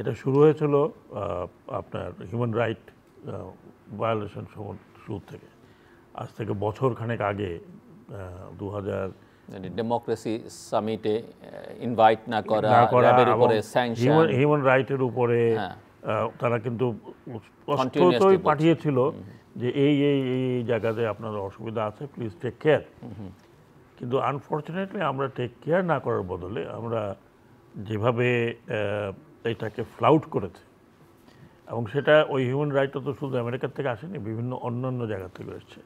এটা শুরু হয়েছিল আপনার হিউম্যান রাইট ভায়োলেশন শুরু থেকে আজ থেকে বছর খানেক আগে দু হাজার ডেমোক্রেসি সামিটে ইনভাইট না করা হিউম্যান রাইটের উপরে হ্যাঁ। তারা কিন্তু স্পষ্টতই পাঠিয়েছিল যে এই এই এই জায়গাতে আপনার অসুবিধা আছে প্লিজ টেক কেয়ার কিন্তু আনফর্চুনেটলি আমরা টেক কেয়ার না করার বদলে আমরা যেভাবে এটাকে ফ্লাউট করেছে এবং সেটা ওই হিউম্যান রাইটটা তো শুধু আমেরিকার থেকে আসেনি বিভিন্ন অন্যান্য জায়গা থেকে এসছে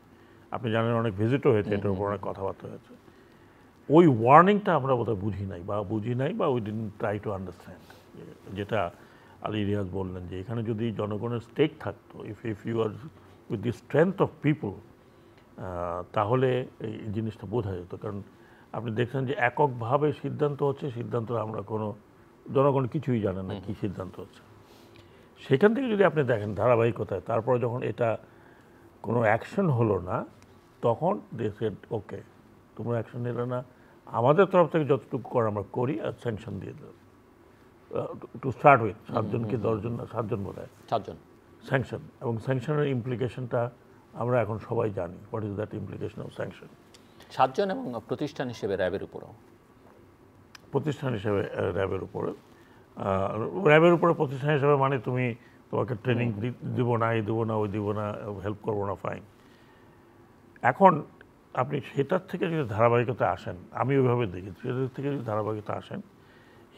আপনি জানেন অনেক ভিজিটও হয়েছে এটার উপর অনেক কথাবার্তা হয়েছে ওই ওয়ার্নিংটা আমরা বোধহয় বুঝি নাই বা বুঝি নাই বা ওই দিন ট্রাই টু আন্ডারস্ট্যান্ড যেটা আলী রিয়াজ বললেন যে এখানে যদি জনগণের স্টেক থাকতো if if you are with the strength of people তাহলে এই জিনিসটা বোঝা যেত কারণ আপনি দেখছেন যে এককভাবে সিদ্ধান্ত হচ্ছে সিদ্ধান্ত আমরা কোনো জনগণ কিছুই জানে না কী সিদ্ধান্ত হচ্ছে সেখান থেকে যদি আপনি দেখেন ধারাবাহিকতায় তারপরে যখন এটা কোনো অ্যাকশন হলো না তখন দে ওকে তোমরা অ্যাকশন নিলে না আমাদের তরফ থেকে যতটুকু করে আমরা করি আর স্যাংশন দিয়ে দেব টু স্টার্ট উইথ সাতজন কি দশজন না সাতজন বোধ হয় সাতজন স্যাংশন এবং স্যাংশনের ইমপ্লিকেশনটা আমরা এখন সবাই জানি what is that implication of sanction সাতজন এবং প্রতিষ্ঠান হিসেবে র্যাবের উপরও প্রতিষ্ঠান হিসেবে র্যাবের উপরে র্যাবের উপরে প্রতিষ্ঠান হিসেবে মানে তুমি তোমাকে ট্রেনিং দিব না এই দেবো না ওই দিব না হেল্প করবো না ফাইন এখন আপনি সেটার থেকে যদি ধারাবাহিকতা আসেন আমি ওইভাবে দেখেছি সেটার থেকে যদি ধারাবাহিকতা আসেন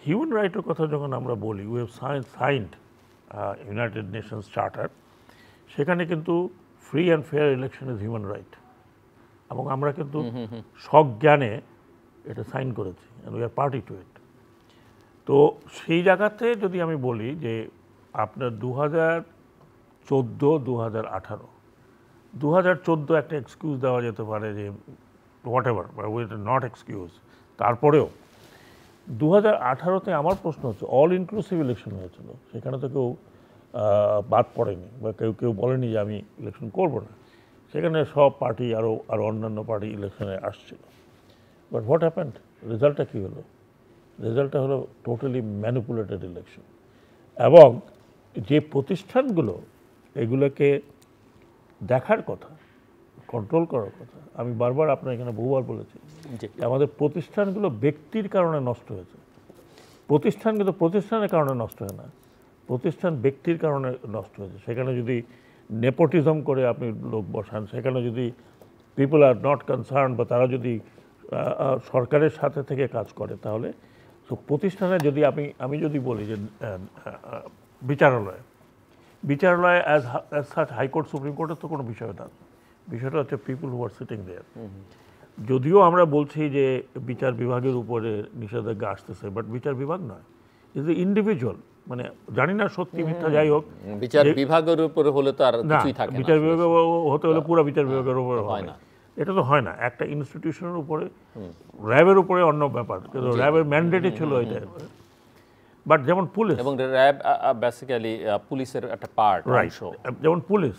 হিউম্যান রাইটের কথা যখন আমরা বলি we have signed United Nations charter সেখানে কিন্তু free and fair election is human right এবং আমরা কিন্তু সজ্ঞানে এটা সাইন করেছি and we are party to it তো সেই জায়গাতে যদি আমি বলি যে আপনার দু হাজার চোদ্দো দু হাজার আঠারো দু হাজার চোদ্দো একটা এক্সকিউজ দেওয়া যেতে পারে যে whatever it not excuse তারপরেও দু হাজার আঠারোতে আমার প্রশ্ন হচ্ছে অল ইনক্লুসিভ ইলেকশন হয়েছিল সেখানে তো কেউ বাদ পড়েনি বা কেউ কেউ বলেনি যে আমি ইলেকশন করবো না সেখানে সব পার্টি আরও আরও অন্যান্য পার্টি ইলেকশনে আসছিল বাট হোয়াট হ্যাপেন্ড রেজাল্টটা কী হলো রেজাল্টটা হলো টোটালি ম্যানুপুলেটেড ইলেকশন এবং যে প্রতিষ্ঠানগুলো এগুলোকে দেখার কথা কন্ট্রোল করার কথা আমি বারবার আপনার এখানে বহুবার বলেছি আমাদের প্রতিষ্ঠানগুলো ব্যক্তির কারণে নষ্ট হয়েছে প্রতিষ্ঠান কিন্তু প্রতিষ্ঠানের কারণে নষ্ট হয় না প্রতিষ্ঠান ব্যক্তির কারণে নষ্ট হয়েছে সেখানে যদি নেপোটিজম করে আপনি লোক বসান সেখানে যদি পিপল আর নট কনসার্ন বা তারা যদি সরকারের সাথে থেকে কাজ করে তাহলে তো প্রতিষ্ঠানে যদি আমি আমি যদি বলি যে বিচারালয় বিচারালয় as as such high court supreme কোর্টের তো কোনো বিষয় না বিষয়টা হচ্ছে পিপুল হু আর সিটিং দেয়ার যদিও আমরা বলছি যে বিচার বিভাগের উপরে নিষেধাজ্ঞা আসতেছে বাট বিচার বিভাগ নয় ইজ এ ইন্ডিভিজুয়াল মানে জানি না সত্যি মিথ্যা যাই হোক বিচার বিভাগের উপরে হলে তো আর না বিচার বিভাগ হতে হলে পুরো বিচার বিভাগের উপরে হয় না এটা তো হয় না একটা ইনস্টিটিউশনের উপরে র্যাবের উপরে অন্য ব্যাপার কিন্তু র্যাবের ম্যান্ডেটই ছিল এটা বাট যেমন পুলিশ এবং র্যাব বেসিক্যালি পুলিশের একটা পার্ট রাইট যেমন পুলিশ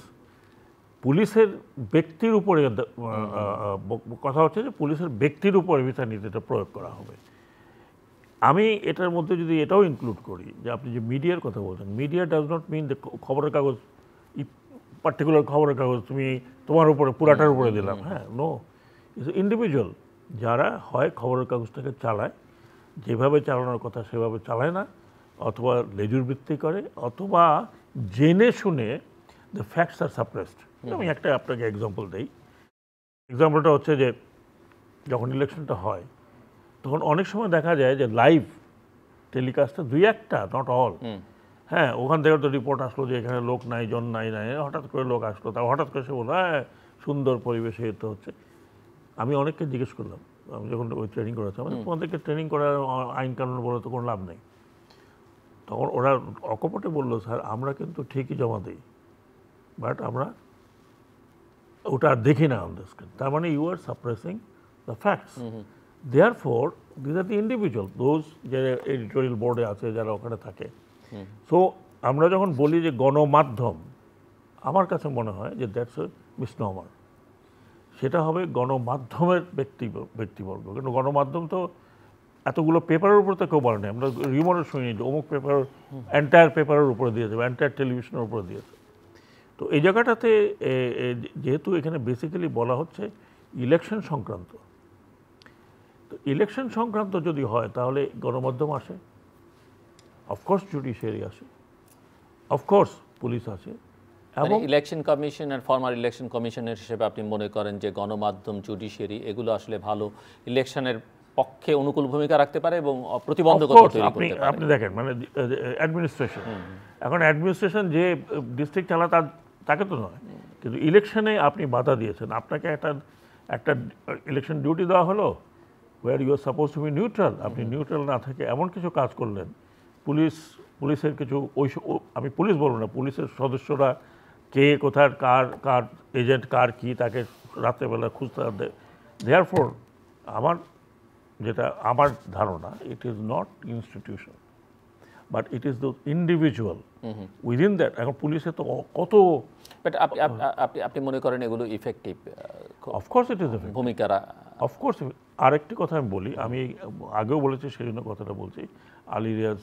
পুলিশের ব্যক্তির উপরে কথা হচ্ছে যে পুলিশের ব্যক্তির উপরে বিচার নীতিটা প্রয়োগ করা হবে আমি এটার মধ্যে যদি এটাও ইনক্লুড করি যে আপনি যে মিডিয়ার কথা বলছেন মিডিয়া ডাজ নট মিন খবরের কাগজ পার্টিকুলার খবরের কাগজ তুমি তোমার উপরে পুরাটার উপরে দিলাম হ্যাঁ নো ইস ইন্ডিভিজুয়াল যারা হয় খবরের কাগজটাকে চালায় যেভাবে চালানোর কথা সেভাবে চালায় না অথবা লেজুর ভিত্তি করে অথবা জেনে শুনে দ্য ফ্যাক্টস আর সাপ্রেসড আমি একটা আপনাকে এক্সাম্পল দিই এক্সাম্পলটা হচ্ছে যে যখন ইলেকশনটা হয় তখন অনেক সময় দেখা যায় যে লাইভ টেলিকাস্টটা দুই একটা নট অল হ্যাঁ ওখান থেকে তো রিপোর্ট আসলো যে এখানে লোক নাই জন নাই নাই হঠাৎ করে লোক আসলো তা হঠাৎ করে সে বলল হ্যাঁ সুন্দর পরিবেশে এতে হচ্ছে আমি অনেককে জিজ্ঞেস করলাম আমি যখন ওই ট্রেনিং করেছি আমাদের তোমাদেরকে ট্রেনিং করার আইন কানুন বলে তো কোনো লাভ নেই তখন ওরা অকপটে বললো স্যার আমরা কিন্তু ঠিকই জমা দিই বাট আমরা ওটা আর দেখি না আমাদের স্ক্রিন তার মানে you are suppressing the facts therefore these are the individual those যারা এডিটোরিয়াল বোর্ডে আছে যারা ওখানে থাকে সো আমরা যখন বলি যে গণমাধ্যম আমার কাছে মনে হয় যে দ্যাটস মিস মিসনমার সেটা হবে গণমাধ্যমের ব্যক্তি ব্যক্তিবর্গ কিন্তু গণমাধ্যম তো এতগুলো পেপারের উপর তো কেউ নেই আমরা রিমোটও শুনি যে অমুক পেপার অ্যান্টায়ার পেপারের উপরে দিয়ে দেবে অ্যান্টায়ার টেলিভিশনের উপরে দিয়েছে তো এই জায়গাটাতে যেহেতু এখানে বেসিক্যালি বলা হচ্ছে ইলেকশন সংক্রান্ত তো ইলেকশন সংক্রান্ত যদি হয় তাহলে গণমাধ্যম আসে অফকোর্স জুডিশিয়ারি আছে অফকোর্স পুলিশ আছে মানে এবং ইলেকশন কমিশন আর ফর্মার ইলেকশন কমিশনের হিসেবে আপনি মনে করেন যে গণমাধ্যম জুডিশিয়ারি এগুলো আসলে ভালো ইলেকশনের পক্ষে অনুকূল ভূমিকা রাখতে পারে এবং প্রতিবন্ধকতা তৈরি করতে পারে আপনি দেখেন মানে অ্যাডমিনিস্ট্রেশন এখন অ্যাডমিনিস্ট্রেশন যে ডিস্ট্রিক্ট চালা তার তাকে তো নয় কিন্তু ইলেকশনে আপনি বাধা দিয়েছেন আপনাকে একটা একটা ইলেকশন ডিউটি দেওয়া হলো where you are suppose to be neutral আপনি নিউট্রাল না থেকে এমন কিছু কাজ করলেন পুলিশ পুলিশের কিছু ওই আমি পুলিশ বলবো না পুলিশের সদস্যরা কে কোথার কার কার এজেন্ট কার কি তাকে রাত্রেবেলা খুঁজতে দেয় দেয়ার ফোর আমার যেটা আমার ধারণা it is not institution but it is the individual within that এখন পুলিশে তো কত বাট আপনি আপনি মনে করেন এগুলো ইফেক্টিভ অফকোর্স ইট ইজ ভূমিকারা অফকোর্স আরেকটি কথা আমি বলি আমি আগেও বলেছি সেই জন্য কথাটা বলছি আলী রিয়াজ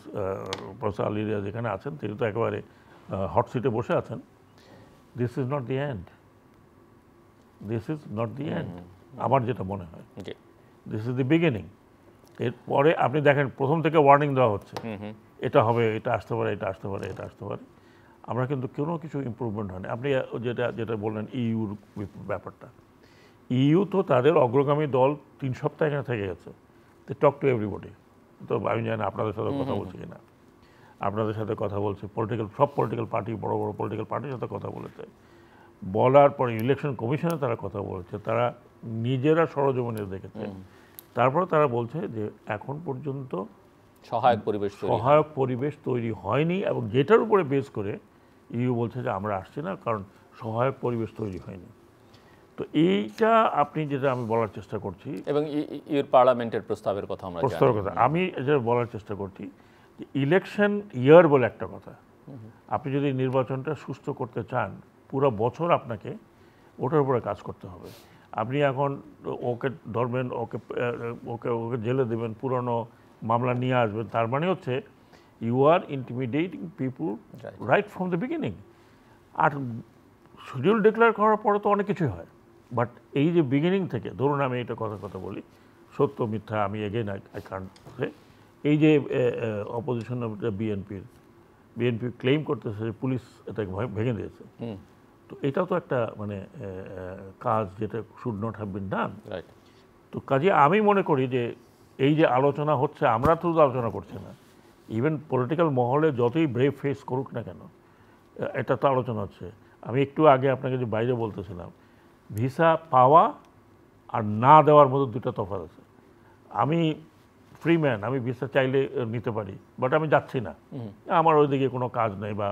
প্রফেসর আলী রিয়াজ এখানে আছেন তিনি তো একেবারে হট সিটে বসে আছেন this is not the end this is not the end আমার যেটা মনে হয় দিস ইজ দি বিগিনিং এরপরে আপনি দেখেন প্রথম থেকে ওয়ার্নিং দেওয়া হচ্ছে এটা হবে এটা আসতে পারে এটা আসতে পারে এটা আসতে পারে আমরা কিন্তু কোনো কিছু ইম্প্রুভমেন্ট হয়নি আপনি যেটা যেটা বললেন ইউর e ব্যাপারটা ইউ তো তাদের অগ্রগামী দল তিন সপ্তাহ এখানে থেকে গেছে তো টক টু এভরিবডি তো আমি জানি না আপনাদের সাথে কথা বলছি কিনা আপনাদের সাথে কথা বলছে পলিটিক্যাল সব পলিটিক্যাল পার্টি বড় বড় পলিটিক্যাল পার্টির সাথে কথা বলেছে বলার পরে ইলেকশন কমিশনে তারা কথা বলেছে তারা নিজেরা সরজমিনে দেখেছে তারপরে তারা বলছে যে এখন পর্যন্ত সহায়ক পরিবেশ সহায়ক পরিবেশ তৈরি হয়নি এবং যেটার উপরে বেস করে ইউ বলছে যে আমরা আসছি না কারণ সহায়ক পরিবেশ তৈরি হয়নি তো এইটা আপনি যেটা আমি বলার চেষ্টা করছি এবং ইউর পার্লামেন্টের প্রস্তাবের কথা আমরা প্রস্তাবের কথা আমি যেটা বলার চেষ্টা করছি যে ইলেকশন ইয়ার বলে একটা কথা আপনি যদি নির্বাচনটা সুস্থ করতে চান পুরো বছর আপনাকে ওটার উপরে কাজ করতে হবে আপনি এখন ওকে ধরবেন ওকে ওকে ওকে জেলে দেবেন পুরনো মামলা নিয়ে আসবেন তার মানে হচ্ছে you are intimidating people right from the beginning আর শিডিউল ডিক্লেয়ার করার পরে তো অনেক কিছুই হয় বাট এই যে বিগিনিং থেকে ধরুন আমি এটা কথা কথা বলি সত্য মিথ্যা আমি এগেন আই কান্ট এই যে অপোজিশন বিএনপির বিএনপি ক্লেম করতেছে যে পুলিশ এটাকে ভেঙে দিয়েছে তো এটা তো একটা মানে কাজ যেটা should not have been done তো কাজে আমি মনে করি যে এই যে আলোচনা হচ্ছে আমরা তো আলোচনা করছি না ইভেন পলিটিক্যাল মহলে যতই ব্রেভ ফেস করুক না কেন এটা তো আলোচনা হচ্ছে আমি একটু আগে আপনাকে যে বাইরে বলতেছিলাম ভিসা পাওয়া আর না দেওয়ার মতো দুটো তফাৎ আছে আমি ফ্রি ম্যান আমি ভিসা চাইলে নিতে পারি বাট আমি যাচ্ছি না আমার ওইদিকে কোনো কাজ নেই বা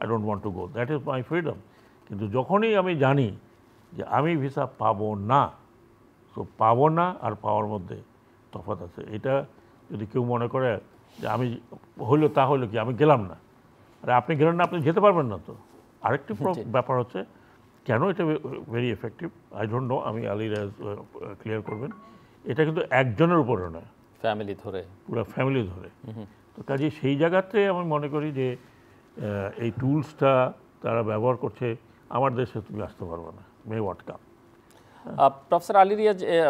I don't want to go that is my freedom কিন্তু যখনই আমি জানি যে আমি ভিসা পাবো না তো পাবো না আর পাওয়ার মধ্যে তফাৎ আছে এটা যদি কেউ মনে করে যে আমি হইলো তা হইলো কি আমি গেলাম না আর আপনি গেলেন না আপনি যেতে পারবেন না তো আরেকটি ব্যাপার হচ্ছে কেন এটা very effective I don't know আমি আলী রাজ ক্লিয়ার করবেন এটা কিন্তু একজনের উপরে নয় ফ্যামিলি ধরে পুরো ফ্যামিলি ধরে তো কাজে সেই জায়গাতে আমি মনে করি যে এই টুলসটা তারা ব্যবহার করছে আমার দেশে তুমি আসতে পারবে না may what come professor Ali Riaz